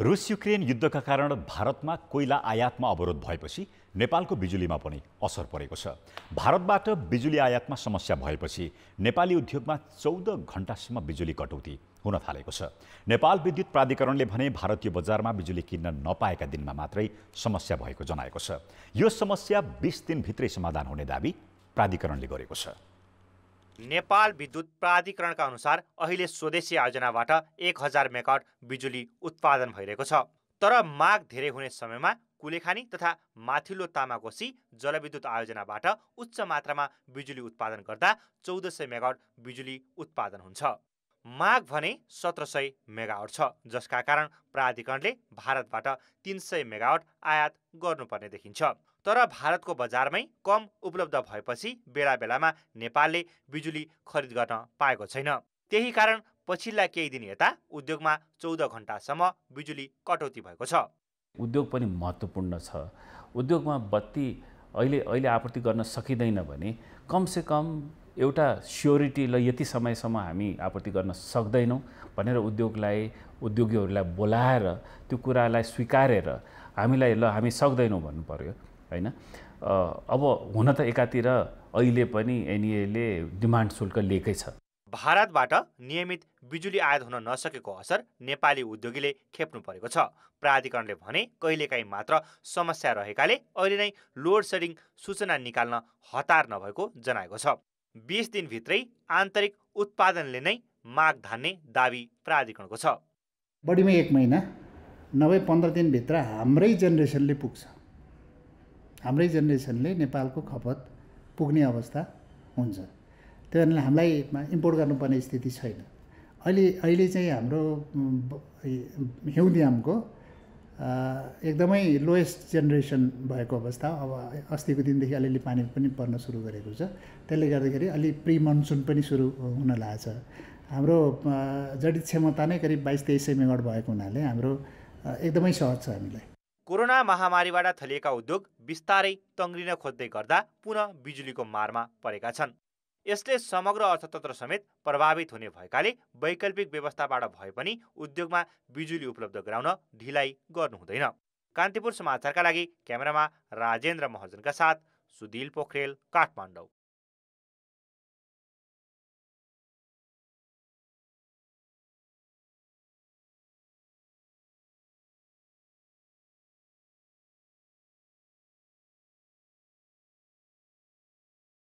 रुस युक्रेन युद्धका कारण भारतमा कोइला आयातमा अवरोध भएपछि नेपालको बिजुलीमा पनि असर परेको छ भारतबाट बिजुली आयातमा समस्या भएपछि नेपाली उद्योगमा चौध घन्टासम्म बिजुली कटौती हुन थालेको छ नेपाल विद्युत प्राधिकरणले भने भारतीय बजारमा बिजुली किन्न नपाएका दिनमा मात्रै समस्या भएको जनाएको छ यो समस्या बिस दिनभित्रै समाधान हुने दावी प्राधिकरणले गरेको छ नेपाल विद्युत प्राधिकरणका अनुसार अहिले स्वदेशी आयोजनाबाट एक हजार मेगावट बिजुली उत्पादन भइरहेको छ तर माग धेरै हुने समयमा कुलेखानी तथा माथिल्लो तामाकोसी जलविद्युत आयोजनाबाट उच्च मात्रामा बिजुली उत्पादन गर्दा चौध सय बिजुली उत्पादन हुन्छ माग भने सत्र सय मेगावट छ जसका कारण प्राधिकरणले भारतबाट तिन सय मेगावट आयात गर्नुपर्ने देखिन्छ तर भारतको बजारमै कम उपलब्ध भएपछि बेला बेलामा नेपालले बिजुली खरिद गर्न पाएको छैन त्यही कारण पछिल्ला केही दिन यता उद्योगमा चौध घन्टासम्म बिजुली कटौती भएको छ उद्योग पनि महत्त्वपूर्ण छ उद्योगमा बत्ती अहिले अहिले आपूर्ति गर्न सकिँदैन भने कमसे कम एउटा स्योरिटी ल यति समयसम्म हामी आपूर्ति गर्न सक्दैनौँ भनेर उद्योगलाई उद्योगीहरूलाई बोलाएर त्यो कुरालाई स्वीकारेर हामीलाई ल हामी सक्दैनौँ भन्नु पऱ्यो होइन अब हुन त एकातिर अहिले पनि एनइएले डिमान्ड शुल्क लिएकै छ भारतबाट नियमित बिजुली आयात हुन नसकेको असर नेपाली उद्योगीले खेप्नु परेको छ प्राधिकरणले भने कहिलेकाहीँ मात्र समस्या रहेकाले अहिले नै लोड सेडिङ सूचना निकाल्न हतार नभएको जनाएको छ बिस दिनभित्रै आन्तरिक उत्पादनले नै माग धान्ने दावी प्राधिकरणको छ बढीमा एक महिना नभए पन्ध्र दिनभित्र हाम्रै जेनेरेसनले पुग्छ हाम्रै जेनेरेसनले नेपालको खपत पुग्ने अवस्था हुन्छ त्यही कारणले हामीलाई इम्पोर्ट गर्नुपर्ने स्थिति छैन अहिले अहिले चाहिँ हाम्रो हिउँदियामको एकदमै लोएस्ट जेनेरेसन भएको अवस्था अब अस्तिको दिनदेखि अलिअलि पानी पनि पर्न सुरु गरेको छ त्यसले गर्दाखेरि अलि प्रि मनसुन पनि सुरु हुन लागेको छ हाम्रो जडित क्षमता नै करिब बाइस तेइस सय मेगावाट भएको हुनाले हाम्रो एकदमै सहज छ हामीलाई कोरोना महामारीबाट थलिएका उद्योग बिस्तारै तङ्ग्रिन खोज्दै गर्दा पुनः बिजुलीको मारमा परेका छन् यसले समग्र अर्थतन्त्र समेत प्रभावित हुने भएकाले वैकल्पिक व्यवस्थाबाट भए पनि उद्योगमा बिजुली उपलब्ध गराउन ढिलाइ गर्नुहुँदैन कान्तिपुर समाचारका लागि क्यामेरामा राजेन्द्र महर्जनका साथ सुदिल पोखरेल काठमाडौँ